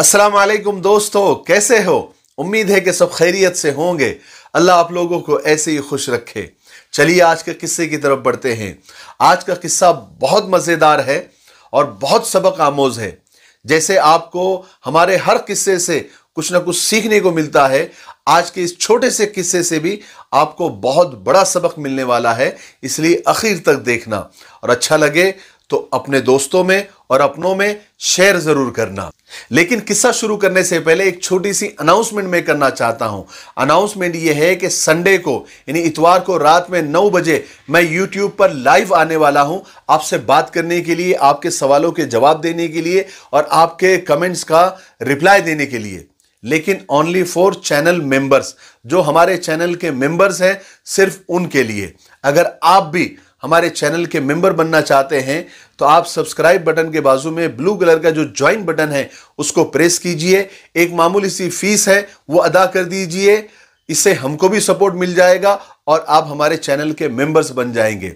अस्सलाम वालेकुम दोस्तों कैसे हो उम्मीद है कि सब खैरियत से होंगे अल्लाह आप लोगों को ऐसे ही खुश रखे चलिए आज के किस्से की तरफ बढ़ते हैं आज का किस्सा बहुत मज़ेदार है और बहुत सबक आमोज है जैसे आपको हमारे हर किस्से से कुछ ना कुछ सीखने को मिलता है आज के इस छोटे से किस्से से भी आपको बहुत बड़ा सबक मिलने वाला है इसलिए आखिर तक देखना और अच्छा लगे तो अपने दोस्तों में और अपनों में शेयर ज़रूर करना लेकिन किस्सा शुरू करने से पहले एक छोटी सी अनाउंसमेंट मैं करना चाहता हूं अनाउंसमेंट यह है कि संडे को यानी इतवार को रात में नौ बजे मैं यूट्यूब पर लाइव आने वाला हूं आपसे बात करने के लिए आपके सवालों के जवाब देने के लिए और आपके कमेंट्स का रिप्लाई देने के लिए लेकिन ओनली फॉर चैनल मेंबर्स जो हमारे चैनल के मेंबर्स हैं सिर्फ उनके लिए अगर आप भी हमारे चैनल के मेंबर बनना चाहते हैं तो आप सब्सक्राइब बटन के बाजू में ब्लू कलर का जो ज्वाइन बटन है उसको प्रेस कीजिए एक मामूली सी फीस है वो अदा कर दीजिए इससे हमको भी सपोर्ट मिल जाएगा और आप हमारे चैनल के मेंबर्स बन जाएंगे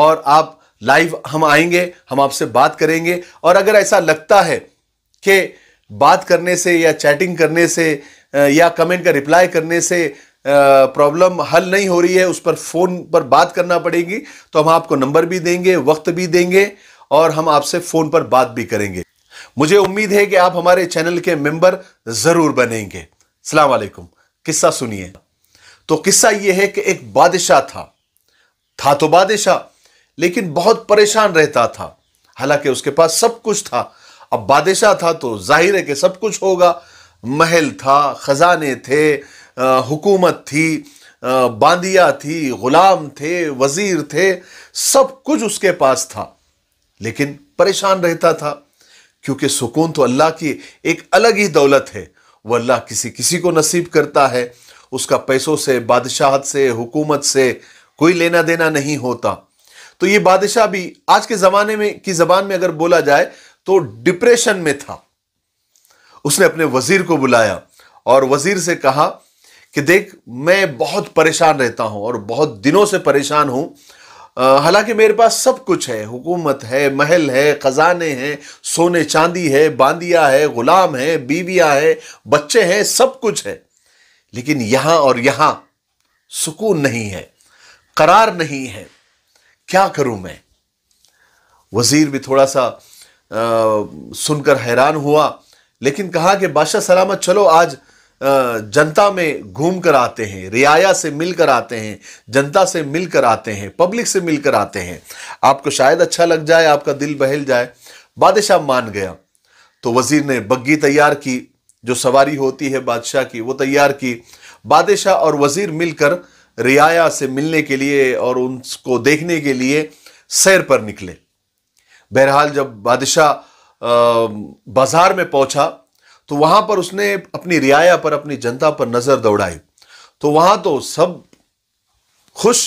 और आप लाइव हम आएंगे हम आपसे बात करेंगे और अगर ऐसा लगता है कि बात करने से या चैटिंग करने से या कमेंट का रिप्लाई करने से प्रॉब्लम हल नहीं हो रही है उस पर फ़ोन पर बात करना पड़ेगी तो हम आपको नंबर भी देंगे वक्त भी देंगे और हम आपसे फ़ोन पर बात भी करेंगे मुझे उम्मीद है कि आप हमारे चैनल के मेंबर ज़रूर बनेंगे सलामकुम किस्सा सुनिए तो किस्सा यह है कि एक बादशाह था था तो बादशाह लेकिन बहुत परेशान रहता था हालांकि उसके पास सब कुछ था अब बादशाह था तो जाहिर है कि सब कुछ होगा महल था खजाने थे हुकूमत थी बांदिया थी गुलाम थे वजीर थे सब कुछ उसके पास था लेकिन परेशान रहता था क्योंकि सुकून तो अल्लाह की एक अलग ही दौलत है वह अल्लाह किसी किसी को नसीब करता है उसका पैसों से बादशाहत से हुकूमत से कोई लेना देना नहीं होता तो ये बादशाह भी आज के ज़माने में की ज़बान में अगर बोला जाए तो डिप्रेशन में था उसने अपने वज़ीर को बुलाया और वज़ीर से कहा कि देख मैं बहुत परेशान रहता हूं और बहुत दिनों से परेशान हूं हालांकि मेरे पास सब कुछ है हुकूमत है महल है ख़जाने हैं सोने चांदी है बांदिया है गुलाम है बीवियां हैं बच्चे हैं सब कुछ है लेकिन यहाँ और यहाँ सुकून नहीं है करार नहीं है क्या करूं मैं वज़ीर भी थोड़ा सा आ, सुनकर हैरान हुआ लेकिन कहा कि बादशाह सलामत चलो आज जनता में घूम कर आते हैं रियाया से मिल कर आते हैं जनता से मिल कर आते हैं पब्लिक से मिल कर आते हैं आपको शायद अच्छा लग जाए आपका दिल बहल जाए बादशाह मान गया तो वजीर ने बग्गी तैयार की जो सवारी होती है बादशाह की वो तैयार की बादशाह और वजीर मिलकर रियाया से मिलने के लिए और उनको देखने के लिए सैर पर निकले बहरहाल जब बादशाह बाजार में पहुंचा तो वहां पर उसने अपनी रियाया पर अपनी जनता पर नजर दौड़ाई तो वहां तो सब खुश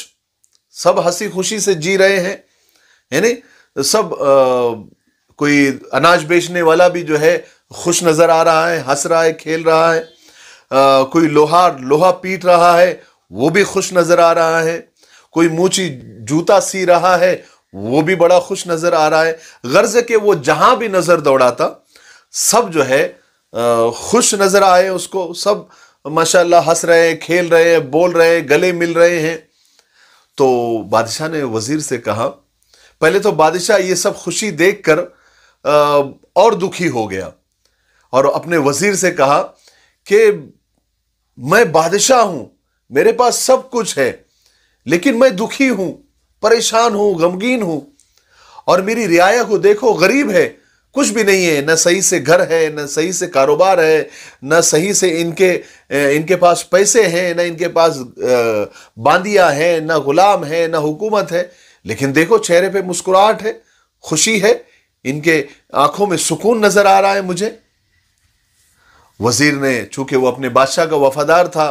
सब हंसी खुशी से जी रहे हैं यानी सब आ, कोई अनाज बेचने वाला भी जो है खुश नजर आ रहा है हंस रहा है खेल रहा है आ, कोई लोहा लोहा पीट रहा है वो भी खुश नजर आ रहा है कोई मूची जूता सी रहा है वो भी बड़ा खुश नजर आ रहा है गर्ज के वो जहां भी नजर दौड़ाता सब जो है खुश नज़र आए उसको सब माशाल्लाह हंस रहे हैं खेल रहे हैं बोल रहे हैं गले मिल रहे हैं तो बादशाह ने वज़ीर से कहा पहले तो बादशाह ये सब खुशी देख कर और दुखी हो गया और अपने वज़ीर से कहा कि मैं बादशाह हूँ मेरे पास सब कुछ है लेकिन मैं दुखी हूँ परेशान हूँ गमगीन हूँ और मेरी रियाया को देखो गरीब है कुछ भी नहीं है न सही से घर है न सही से कारोबार है न सही से इनके इनके पास पैसे हैं न इनके पास बांदिया है न गुलाम है न हुकूमत है लेकिन देखो चेहरे पे मुस्कुराहट है खुशी है इनके आंखों में सुकून नजर आ रहा है मुझे वजीर ने चूंकि वो अपने बादशाह का वफादार था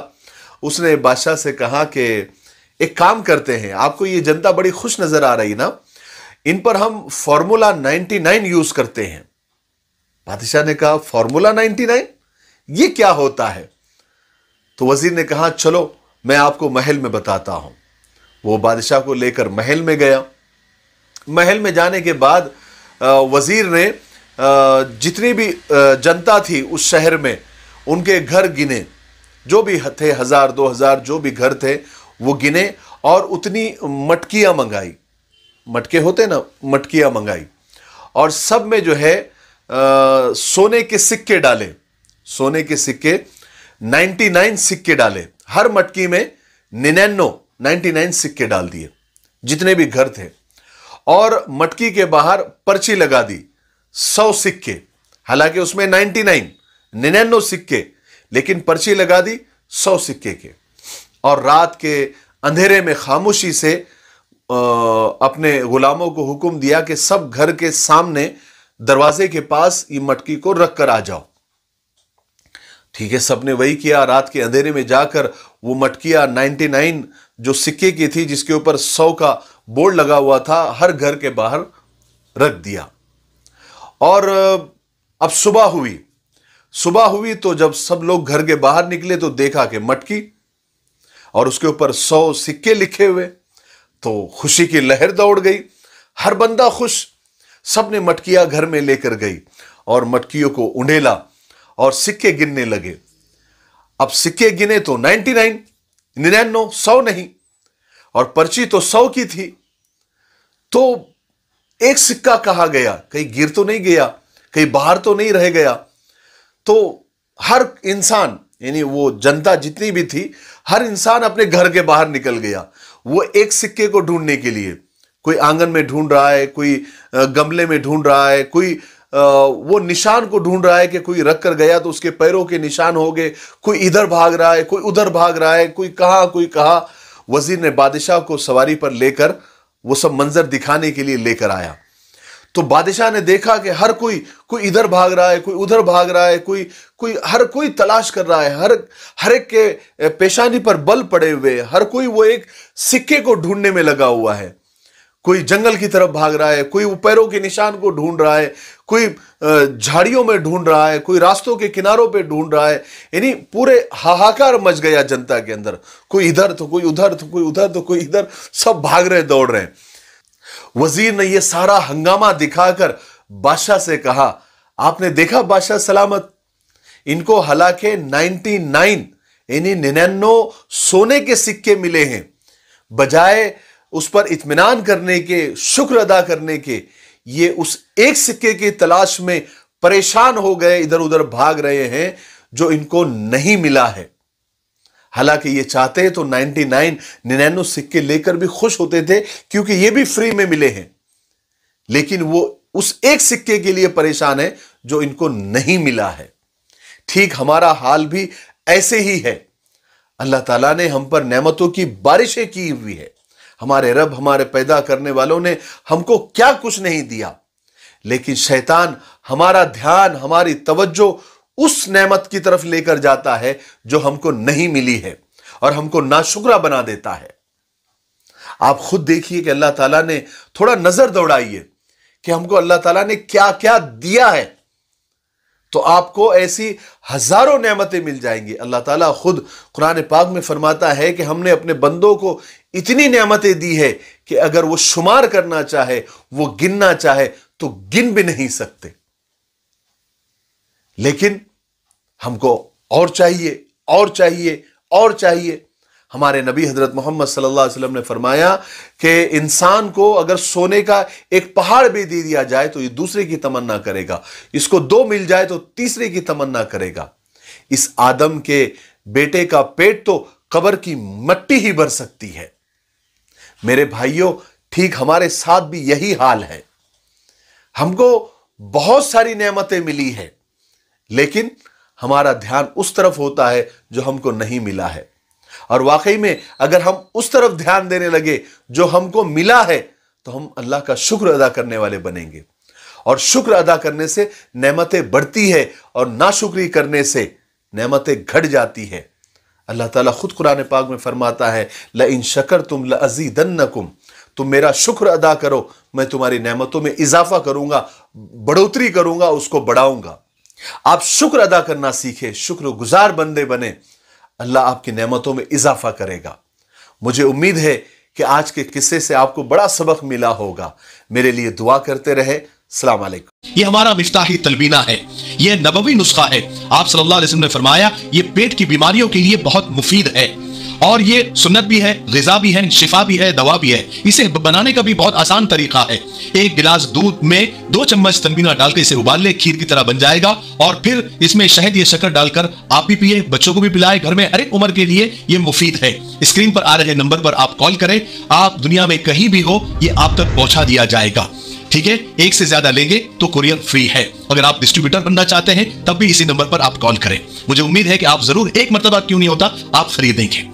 उसने बादशाह से कहा कि एक काम करते हैं आपको ये जनता बड़ी खुश नजर आ रही ना इन पर हम फॉर्मूला 99 यूज करते हैं बादशाह ने कहा फॉर्मूला 99 ये क्या होता है तो वजीर ने कहा चलो मैं आपको महल में बताता हूं वो बादशाह को लेकर महल में गया महल में जाने के बाद वजीर ने जितनी भी जनता थी उस शहर में उनके घर गिने जो भी थे हज़ार दो हज़ार जो भी घर थे वो गिने और उतनी मटकियाँ मंगाई मटके होते ना मटकियाँ मंगाई और सब में जो है आ, सोने के सिक्के डाले सोने के सिक्के 99 सिक्के डाले हर मटकी में निन्यानो 99 सिक्के डाल दिए जितने भी घर थे और मटकी के बाहर पर्ची लगा दी सौ सिक्के हालांकि उसमें 99 निन्यानो सिक्के लेकिन पर्ची लगा दी सौ सिक्के के और रात के अंधेरे में खामोशी से अपने गुलामों को हुक्म दिया कि सब घर के सामने दरवाजे के पास ये मटकी को रख कर आ जाओ ठीक है सबने वही किया रात के अंधेरे में जाकर वो मटकिया 99 जो सिक्के की थी जिसके ऊपर 100 का बोर्ड लगा हुआ था हर घर के बाहर रख दिया और अब सुबह हुई सुबह हुई तो जब सब लोग घर के बाहर निकले तो देखा कि मटकी और उसके ऊपर 100 सिक्के लिखे हुए तो खुशी की लहर दौड़ गई हर बंदा खुश सब ने मटकिया घर में लेकर गई और मटकियों को उंडेला और सिक्के गिनने लगे अब सिक्के गिने तो 99, नाइन सौ नहीं और पर्ची तो सौ की थी तो एक सिक्का कहा गया कहीं गिर तो नहीं गया कहीं बाहर तो नहीं रह गया तो हर इंसान यानी वो जनता जितनी भी थी हर इंसान अपने घर के बाहर निकल गया वो एक सिक्के को ढूंढने के लिए कोई आंगन में ढूंढ रहा है कोई गमले में ढूंढ रहा है कोई वो निशान को ढूंढ रहा है कि कोई रख कर गया तो उसके पैरों के निशान हो गए कोई इधर भाग रहा है कोई उधर भाग रहा है कोई कहा कोई कहा वजीर ने बादशाह को सवारी पर लेकर वो सब मंजर दिखाने के लिए लेकर आया तो बादशाह ने देखा कि हर कोई कोई इधर भाग रहा है कोई उधर भाग रहा है कोई कोई हर कोई तलाश कर रहा है हर हर एक के पेशानी पर बल पड़े हुए हर कोई वो एक सिक्के को ढूंढने में लगा हुआ है कोई जंगल की तरफ भाग रहा है कोई पैरों के निशान को ढूंढ रहा है कोई झाड़ियों में ढूंढ रहा है कोई रास्तों के किनारों पे ढूंढ रहा है यानी पूरे हाहाकार मच गया जनता के अंदर कोई इधर तो कोई उधर तो कोई उधर तो कोई इधर सब भाग रहे दौड़ रहे हैं वजीर ने यह सारा हंगामा दिखाकर बादशाह से कहा आपने देखा बादशाह सलामत इनको हालांकि 99 यानी निन्यानो सोने के सिक्के मिले हैं बजाय उस पर इतमान करने के शुक्र अदा करने के ये उस एक सिक्के की तलाश में परेशान हो गए इधर उधर भाग रहे हैं जो इनको नहीं मिला है हालांकि ये चाहते हैं तो 99 निन्यानवे सिक्के लेकर भी खुश होते थे क्योंकि ये भी फ्री में मिले हैं लेकिन वो उस एक सिक्के के लिए परेशान है जो इनको नहीं मिला है ठीक हमारा हाल भी ऐसे ही है अल्लाह ताला ने हम पर नेमतों की बारिशें की हुई है हमारे रब हमारे पैदा करने वालों ने हमको क्या कुछ नहीं दिया लेकिन शैतान हमारा ध्यान हमारी तवज्जो उस नेमत की तरफ लेकर जाता है जो हमको नहीं मिली है और हमको नाशुकरा बना देता है आप खुद देखिए कि अल्लाह ताला ने थोड़ा नजर दौड़ाइए कि हमको अल्लाह ताला ने क्या क्या दिया है तो आपको ऐसी हजारों नेमतें मिल जाएंगी अल्लाह ताला खुद कुरान पाक में फरमाता है कि हमने अपने बंदों को इतनी नेमतें दी है कि अगर वो शुमार करना चाहे वो गिनना चाहे तो गिन भी नहीं सकते लेकिन हमको और चाहिए और चाहिए और चाहिए हमारे नबी हजरत मोहम्मद सल्लल्लाहु अलैहि वसल्लम ने फरमाया कि इंसान को अगर सोने का एक पहाड़ भी दे दिया जाए तो ये दूसरे की तमन्ना करेगा इसको दो मिल जाए तो तीसरे की तमन्ना करेगा इस आदम के बेटे का पेट तो कबर की मट्टी ही भर सकती है मेरे भाइयों ठीक हमारे साथ भी यही हाल है हमको बहुत सारी नेमतें मिली है लेकिन हमारा ध्यान उस तरफ होता है जो हमको नहीं मिला है और वाकई में अगर हम उस तरफ ध्यान देने लगे जो हमको मिला है तो हम अल्लाह का शुक्र अदा करने वाले बनेंगे और शुक्र अदा करने से नेमतें बढ़ती है और नाशुक्री करने से नेमतें घट जाती है अल्लाह ताला खुद कुरान पाक में फरमाता है ल इन शकर तुम ल अजीदन्नकुम तुम मेरा शुक्र अदा करो मैं तुम्हारी नेमतों में इजाफा करूंगा बढ़ोतरी करूंगा उसको बढ़ाऊंगा आप शुक्र अदा करना सीखे शुक्र गुजार बंदे बने अल्लाह आपकी नेमतों में इजाफा करेगा मुझे उम्मीद है कि आज के किस्से से आपको बड़ा सबक मिला होगा मेरे लिए दुआ करते रहे सलाम ये हमारा ही तलबीना है ये नबवी नुस्खा है आप सल्लल्लाहु अलैहि वसल्लम ने फरमाया ये पेट की बीमारियों के लिए बहुत मुफीद है और ये सुन्नत भी है गजा भी है शिफा भी है दवा भी है इसे बनाने का भी बहुत आसान तरीका है एक गिलास दूध में दो चम्मच तनबीना डालकर इसे उबाल ले खीर की तरह बन जाएगा और फिर इसमें शहद या शक्कर डालकर आप भी पिए बच्चों को भी पिलाए घर में हर एक उम्र के लिए ये मुफीद है स्क्रीन पर आ रहे नंबर पर आप कॉल करें आप दुनिया में कहीं भी हो ये आप तक पहुंचा दिया जाएगा ठीक है एक से ज्यादा लेंगे तो कुरियर फ्री है अगर आप डिस्ट्रीब्यूटर बनना चाहते हैं तब भी इसी नंबर पर आप कॉल करें मुझे उम्मीद है कि आप जरूर एक मरतबा क्यों नहीं होता आप खरीदेंगे